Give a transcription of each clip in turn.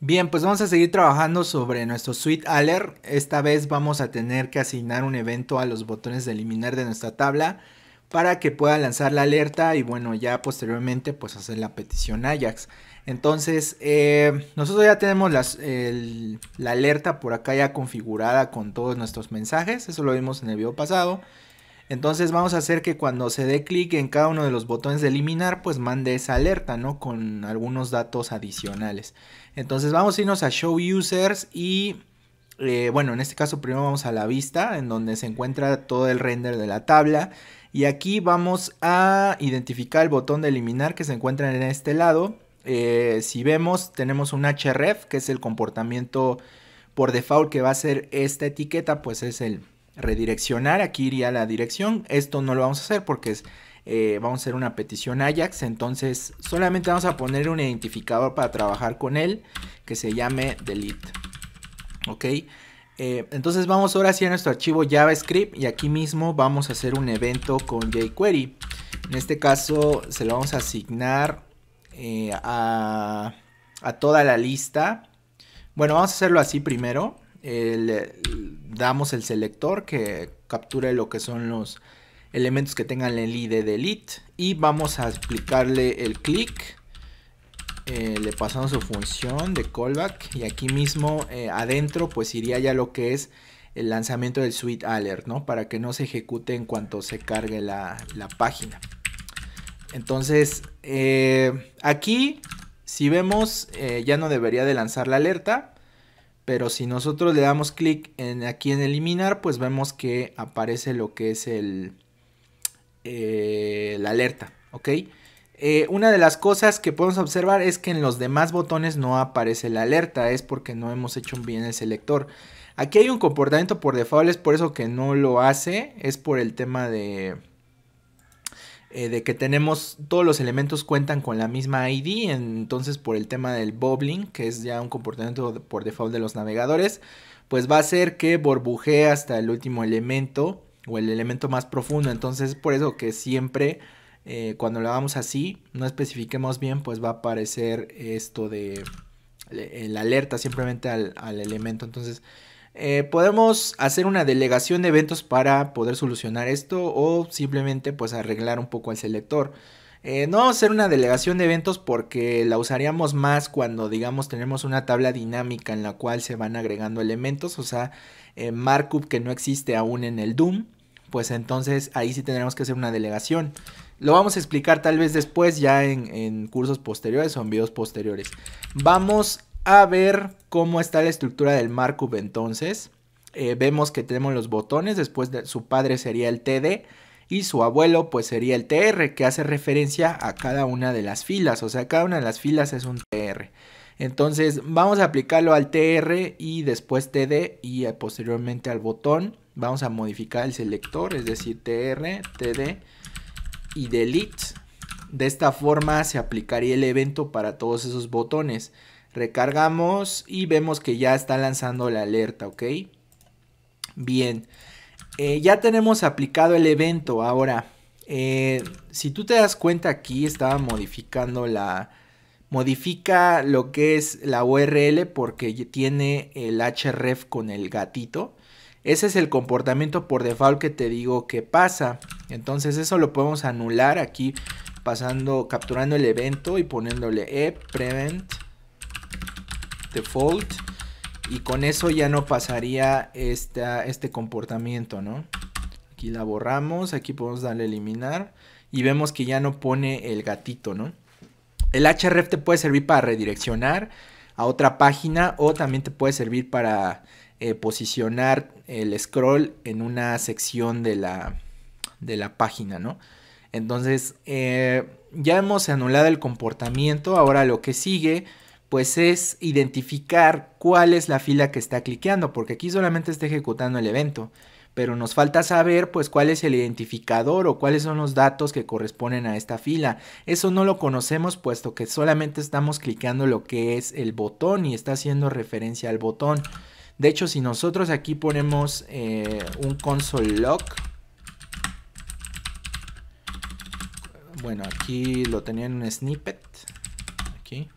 Bien, pues vamos a seguir trabajando sobre nuestro suite alert. Esta vez vamos a tener que asignar un evento a los botones de eliminar de nuestra tabla para que pueda lanzar la alerta y bueno, ya posteriormente pues hacer la petición Ajax. Entonces, eh, nosotros ya tenemos la alerta por acá ya configurada con todos nuestros mensajes. Eso lo vimos en el video pasado. Entonces vamos a hacer que cuando se dé clic en cada uno de los botones de eliminar, pues mande esa alerta, ¿no? Con algunos datos adicionales. Entonces vamos a irnos a Show Users y... Eh, bueno, en este caso primero vamos a la vista, en donde se encuentra todo el render de la tabla. Y aquí vamos a identificar el botón de eliminar que se encuentra en este lado. Eh, si vemos, tenemos un href, que es el comportamiento por default que va a ser esta etiqueta, pues es el redireccionar, aquí iría la dirección, esto no lo vamos a hacer porque es, eh, vamos a hacer una petición Ajax, entonces solamente vamos a poner un identificador para trabajar con él que se llame delete, ok, eh, entonces vamos ahora hacia nuestro archivo JavaScript y aquí mismo vamos a hacer un evento con jQuery, en este caso se lo vamos a asignar eh, a, a toda la lista, bueno vamos a hacerlo así primero, eh, damos el selector que capture lo que son los elementos que tengan el id delete y vamos a aplicarle el clic eh, le pasamos su función de callback y aquí mismo eh, adentro pues iría ya lo que es el lanzamiento del suite alert no para que no se ejecute en cuanto se cargue la, página entonces aquí si vemos ya no debería de lanzar la alerta pero si nosotros le damos clic en, aquí en eliminar, pues vemos que aparece lo que es el, eh, la alerta, ¿ok? Eh, una de las cosas que podemos observar es que en los demás botones no aparece la alerta, es porque no hemos hecho bien el selector. Aquí hay un comportamiento por default, es por eso que no lo hace, es por el tema de, eh, de que tenemos todos los elementos cuentan con la misma ID, entonces por el tema del bobbling, que es ya un comportamiento por default de los navegadores, pues va a ser que burbujee hasta el último elemento o el elemento más profundo, entonces por eso que siempre eh, cuando lo hagamos así, no especifiquemos bien, pues va a aparecer esto de la alerta simplemente al, al elemento, entonces eh, podemos hacer una delegación de eventos para poder solucionar esto o simplemente pues arreglar un poco el selector. Eh, no hacer una delegación de eventos porque la usaríamos más cuando digamos tenemos una tabla dinámica en la cual se van agregando elementos, o sea, eh, markup que no existe aún en el Doom, pues entonces ahí sí tendremos que hacer una delegación. Lo vamos a explicar tal vez después ya en, cursos posteriores o en videos posteriores. Vamos a ver cómo está la estructura del markup entonces. Eh, vemos que tenemos los botones, después de, su padre sería el TD y su abuelo pues sería el TR que hace referencia a cada una de las filas, o sea, cada una de las filas es un TR. Entonces vamos a aplicarlo al TR y después TD y eh, posteriormente al botón. Vamos a modificar el selector, es decir, TR, TD y delete. De esta forma se aplicaría el evento para todos esos botones. Recargamos y vemos que ya está lanzando la alerta, ¿ok? Bien, eh, ya tenemos aplicado el evento. Ahora, eh, si tú te das cuenta aquí estaba modificando la... Modifica lo que es la URL porque tiene el href con el gatito. Ese es el comportamiento por default que te digo que pasa. Entonces eso lo podemos anular aquí pasando, capturando el evento y poniéndole e prevent default y con eso ya no pasaría este comportamiento, ¿no? Aquí la borramos, aquí podemos darle eliminar y vemos que ya no pone el gatito, ¿no? El href te puede servir para redireccionar a otra página o también te puede servir para eh, posicionar el scroll en una sección de la, de la página, ¿no? Entonces, eh, ya hemos anulado el comportamiento, ahora lo que sigue pues es identificar cuál es la fila que está cliqueando, porque aquí solamente está ejecutando el evento, pero nos falta saber pues cuál es el identificador o cuáles son los datos que corresponden a esta fila. Eso no lo conocemos puesto que solamente estamos clicando lo que es el botón y está haciendo referencia al botón. De hecho, si nosotros aquí ponemos eh, un console log, bueno, aquí lo tenía en un snippet, aquí.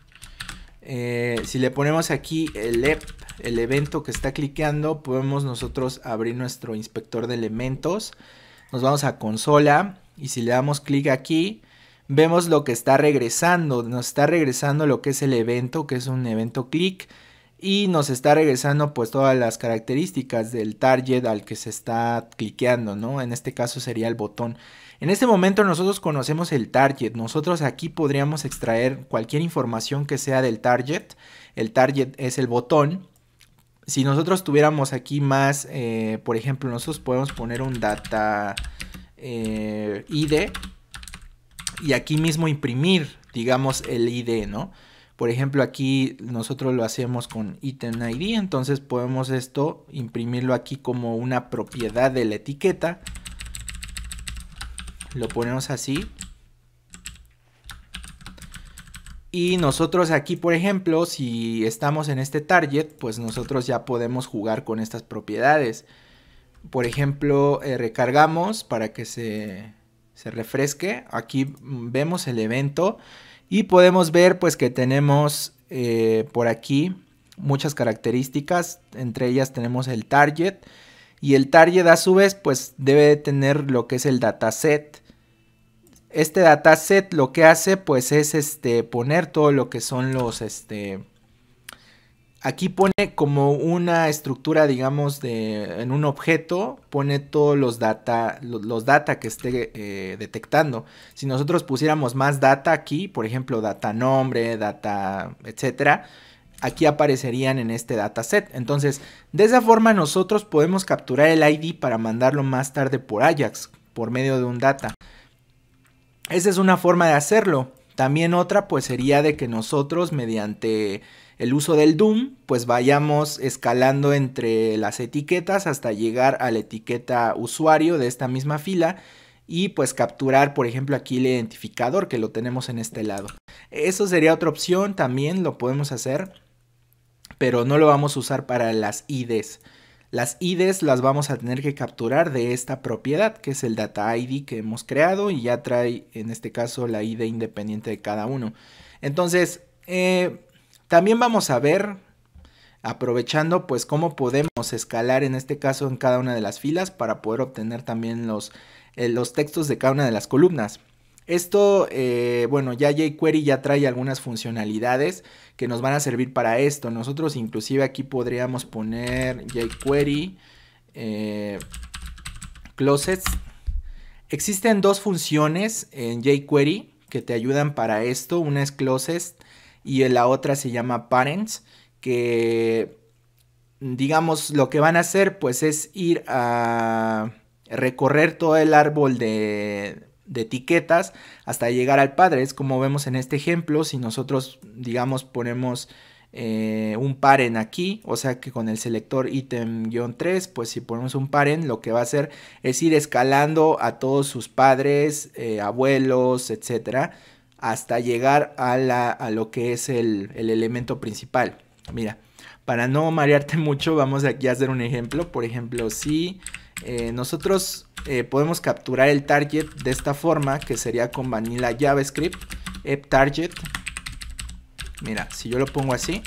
Eh, si le ponemos aquí el e el evento que está cliqueando, podemos nosotros abrir nuestro inspector de elementos. Nos vamos a consola y si le damos clic aquí, vemos lo que está regresando. Nos está regresando lo que es el evento, que es un evento clic. Y nos está regresando pues todas las características del target al que se está cliqueando, ¿no? En este caso sería el botón. En este momento nosotros conocemos el target, nosotros aquí podríamos extraer cualquier información que sea del target, el target es el botón. Si nosotros tuviéramos aquí más, eh, por ejemplo, nosotros podemos poner un data eh, ID y aquí mismo imprimir, digamos, el ID, ¿no? Por ejemplo, aquí nosotros lo hacemos con item ID, entonces podemos esto imprimirlo aquí como una propiedad de la etiqueta lo ponemos así. Y nosotros aquí, por ejemplo, si estamos en este target, pues nosotros ya podemos jugar con estas propiedades. Por ejemplo, eh, recargamos para que se, refresque. Aquí vemos el evento y podemos ver pues que tenemos eh, por aquí muchas características. Entre ellas tenemos el target y el target a su vez pues debe tener lo que es el dataset este dataset lo que hace pues es este, poner todo lo que son los... Este, aquí pone como una estructura, digamos, de, en un objeto, pone todos los data, los data que esté eh, detectando. Si nosotros pusiéramos más data aquí, por ejemplo, data nombre, data, etcétera, aquí aparecerían en este dataset. Entonces, de esa forma nosotros podemos capturar el ID para mandarlo más tarde por Ajax, por medio de un data. Esa es una forma de hacerlo. También otra pues sería de que nosotros mediante el uso del Doom pues vayamos escalando entre las etiquetas hasta llegar a la etiqueta usuario de esta misma fila y pues capturar por ejemplo aquí el identificador que lo tenemos en este lado. Eso sería otra opción, también lo podemos hacer, pero no lo vamos a usar para las IDs. Las IDs las vamos a tener que capturar de esta propiedad, que es el data ID que hemos creado y ya trae, en este caso, la ID independiente de cada uno. Entonces, eh, también vamos a ver, aprovechando, pues, cómo podemos escalar, en este caso, en cada una de las filas para poder obtener también los, eh, los textos de cada una de las columnas. Esto, eh, bueno, ya jQuery ya trae algunas funcionalidades que nos van a servir para esto. Nosotros inclusive aquí podríamos poner jQuery eh, closets. Existen dos funciones en jQuery que te ayudan para esto. Una es closets y la otra se llama parents, que digamos lo que van a hacer pues es ir a recorrer todo el árbol de de etiquetas hasta llegar al padre. Es como vemos en este ejemplo, si nosotros, digamos, ponemos eh, un paren aquí, o sea que con el selector ítem-3, pues si ponemos un paren, lo que va a hacer es ir escalando a todos sus padres, eh, abuelos, etcétera, hasta llegar a, la, a lo que es el, el, elemento principal. Mira, para no marearte mucho, vamos aquí a hacer un ejemplo. Por ejemplo, si eh, nosotros eh, podemos capturar el target de esta forma, que sería con vanilla JavaScript, target. Mira, si yo lo pongo así,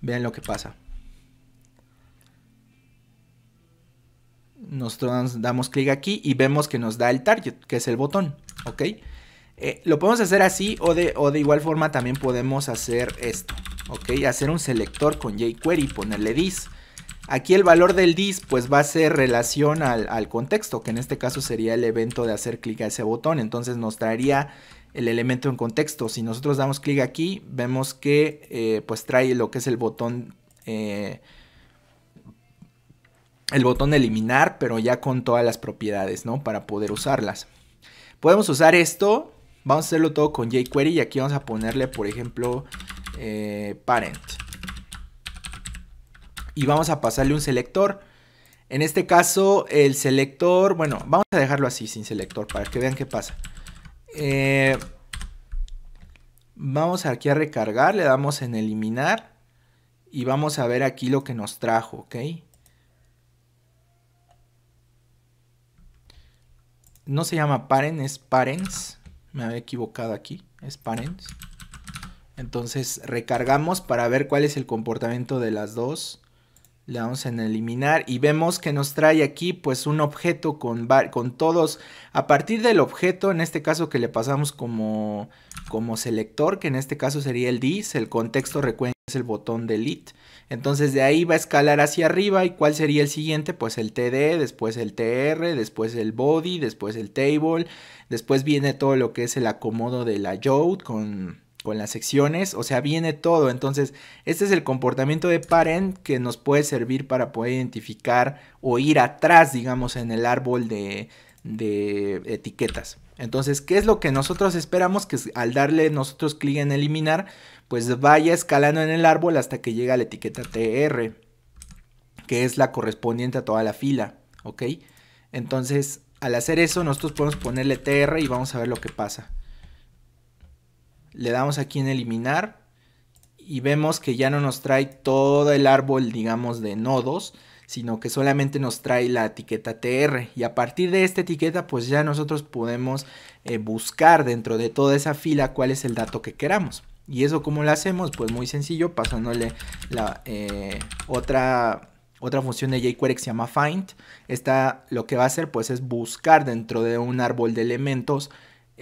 vean lo que pasa. Nosotros damos clic aquí y vemos que nos da el target, que es el botón, ¿ok? Eh, lo podemos hacer así o de, o de igual forma también podemos hacer esto, ¿ok? Hacer un selector con jQuery ponerle this. Aquí el valor del dis pues va a ser relación al, contexto, que en este caso sería el evento de hacer clic a ese botón. Entonces nos traería el elemento en contexto. Si nosotros damos clic aquí, vemos que eh, pues trae lo que es el botón... Eh, el botón eliminar, pero ya con todas las propiedades, ¿no? Para poder usarlas. Podemos usar esto. Vamos a hacerlo todo con jQuery y aquí vamos a ponerle, por ejemplo, eh, parent y vamos a pasarle un selector. En este caso, el selector, bueno, vamos a dejarlo así, sin selector, para que vean qué pasa. Eh, vamos aquí a recargar, le damos en eliminar y vamos a ver aquí lo que nos trajo, ¿ok? No se llama paren, es parents. Me había equivocado aquí, es parens. Entonces recargamos para ver cuál es el comportamiento de las dos. Le damos en eliminar y vemos que nos trae aquí pues un objeto con, con todos. A partir del objeto, en este caso que le pasamos como, como selector, que en este caso sería el dis, el contexto recuerden es el botón delete. Entonces de ahí va a escalar hacia arriba y cuál sería el siguiente, pues el TD, después el TR, después el body, después el table, después viene todo lo que es el acomodo de la yode con con las secciones, o sea, viene todo. Entonces, este es el comportamiento de parent que nos puede servir para poder identificar o ir atrás, digamos, en el árbol de, etiquetas. Entonces, ¿qué es lo que nosotros esperamos? Que al darle nosotros clic en eliminar, pues vaya escalando en el árbol hasta que llega a la etiqueta TR, que es la correspondiente a toda la fila, ¿ok? Entonces, al hacer eso, nosotros podemos ponerle TR y vamos a ver lo que pasa le damos aquí en eliminar y vemos que ya no nos trae todo el árbol, digamos, de nodos, sino que solamente nos trae la etiqueta TR. Y a partir de esta etiqueta, pues ya nosotros podemos eh, buscar dentro de toda esa fila cuál es el dato que queramos. ¿Y eso cómo lo hacemos? Pues muy sencillo, pasándole la eh, otra, otra función de jQuery que se llama find. Esta lo que va a hacer pues es buscar dentro de un árbol de elementos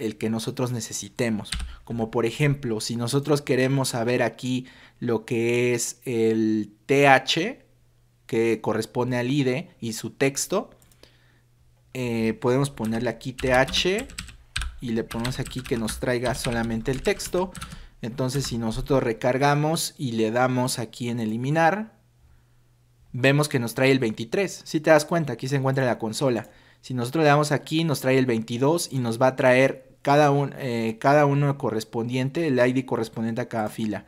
el que nosotros necesitemos. Como por ejemplo, si nosotros queremos saber aquí lo que es el TH, que corresponde al ID y su texto, eh, podemos ponerle aquí TH y le ponemos aquí que nos traiga solamente el texto. Entonces si nosotros recargamos y le damos aquí en eliminar, vemos que nos trae el 23. Si te das cuenta, aquí se encuentra la consola. Si nosotros le damos aquí, nos trae el 22 y nos va a traer cada, eh, cada uno correspondiente, el ID correspondiente a cada fila.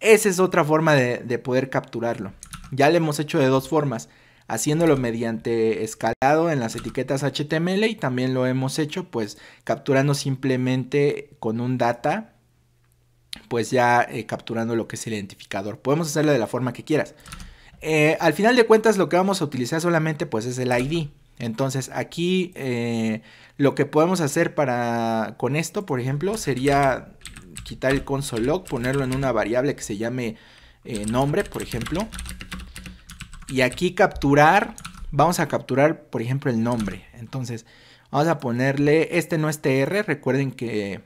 Esa es otra forma de, poder capturarlo. Ya lo hemos hecho de dos formas, haciéndolo mediante escalado en las etiquetas HTML y también lo hemos hecho pues capturando simplemente con un data pues ya eh, capturando lo que es el identificador. Podemos hacerlo de la forma que quieras. Eh, al final de cuentas lo que vamos a utilizar solamente pues es el ID. Entonces aquí eh, lo que podemos hacer para con esto, por ejemplo, sería quitar el console ponerlo en una variable que se llame eh, nombre, por ejemplo. Y aquí capturar, vamos a capturar, por ejemplo, el nombre. Entonces vamos a ponerle, este no es TR, recuerden que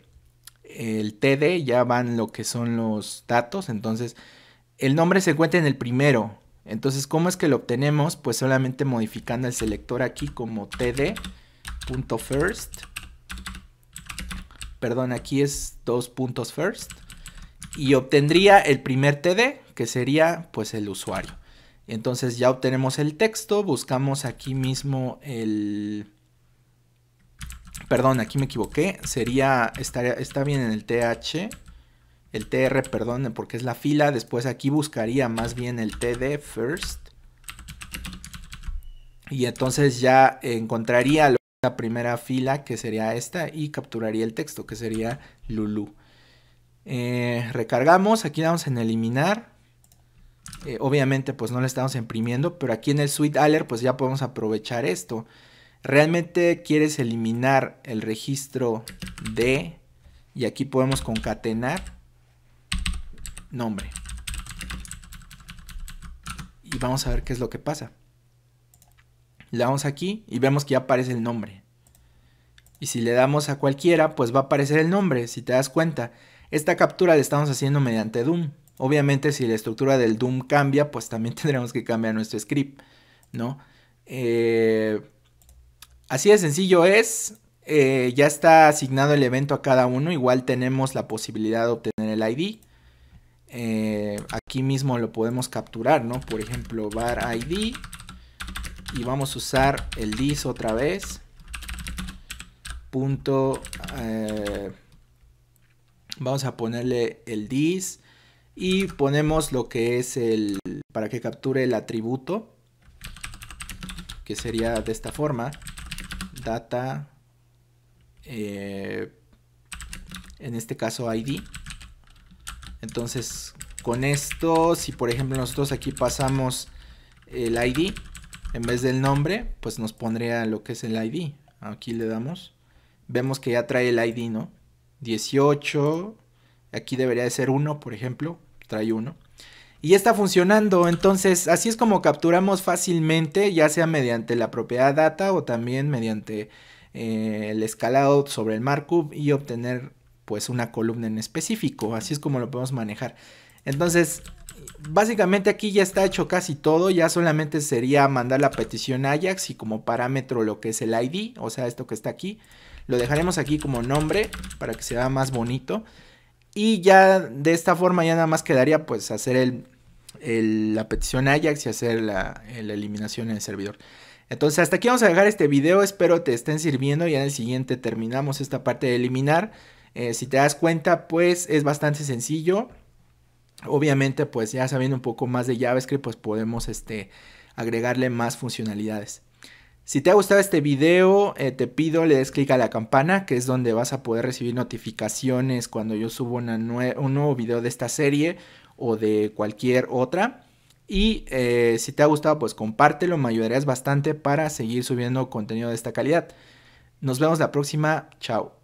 eh, el TD ya van lo que son los datos. Entonces el nombre se encuentra en el primero, entonces, ¿cómo es que lo obtenemos? Pues solamente modificando el selector aquí como td.first. Perdón, aquí es dos puntos first. Y obtendría el primer td, que sería pues el usuario. Entonces ya obtenemos el texto, buscamos aquí mismo el... Perdón, aquí me equivoqué, sería, está bien en el th, el TR, perdón, porque es la fila. Después aquí buscaría más bien el TD first. Y entonces ya encontraría la primera fila, que sería esta, y capturaría el texto, que sería Lulu. Eh, recargamos, aquí damos en eliminar. Eh, obviamente pues no le estamos imprimiendo, pero aquí en el suite alert pues ya podemos aprovechar esto. Realmente quieres eliminar el registro de y aquí podemos concatenar nombre. Y vamos a ver qué es lo que pasa. Le damos aquí y vemos que ya aparece el nombre. Y si le damos a cualquiera, pues va a aparecer el nombre, si te das cuenta. Esta captura la estamos haciendo mediante Doom. Obviamente si la estructura del Doom cambia, pues también tendremos que cambiar nuestro script, ¿no? Eh, así de sencillo es. Eh, ya está asignado el evento a cada uno. Igual tenemos la posibilidad de obtener el ID. Eh, aquí mismo lo podemos capturar, Por ejemplo, var id y vamos a usar el dis otra vez. Punto, eh, vamos a ponerle el dis y ponemos lo que es el, para que capture el atributo, que sería de esta forma, data, eh, en este caso id. Entonces, con esto, si por ejemplo nosotros aquí pasamos el ID en vez del nombre, pues nos pondría lo que es el ID. Aquí le damos. Vemos que ya trae el ID, ¿no? 18. Aquí debería de ser 1, por ejemplo. Trae 1. Y ya está funcionando. Entonces, así es como capturamos fácilmente, ya sea mediante la propiedad data o también mediante eh, el escalado sobre el markup y obtener pues una columna en específico, así es como lo podemos manejar. Entonces, básicamente aquí ya está hecho casi todo, ya solamente sería mandar la petición Ajax y como parámetro lo que es el ID, o sea, esto que está aquí. Lo dejaremos aquí como nombre para que se vea más bonito. Y ya de esta forma ya nada más quedaría pues hacer la petición Ajax y hacer la, eliminación en el servidor. Entonces hasta aquí vamos a dejar este video, espero te estén sirviendo y en el siguiente terminamos esta parte de eliminar. Eh, si te das cuenta, pues es bastante sencillo. Obviamente, pues ya sabiendo un poco más de JavaScript, pues podemos este, agregarle más funcionalidades. Si te ha gustado este video, eh, te pido le des clic a la campana, que es donde vas a poder recibir notificaciones cuando yo subo una un nuevo video de esta serie o de cualquier otra. Y eh, si te ha gustado, pues compártelo, me ayudarías bastante para seguir subiendo contenido de esta calidad. Nos vemos la próxima, chao.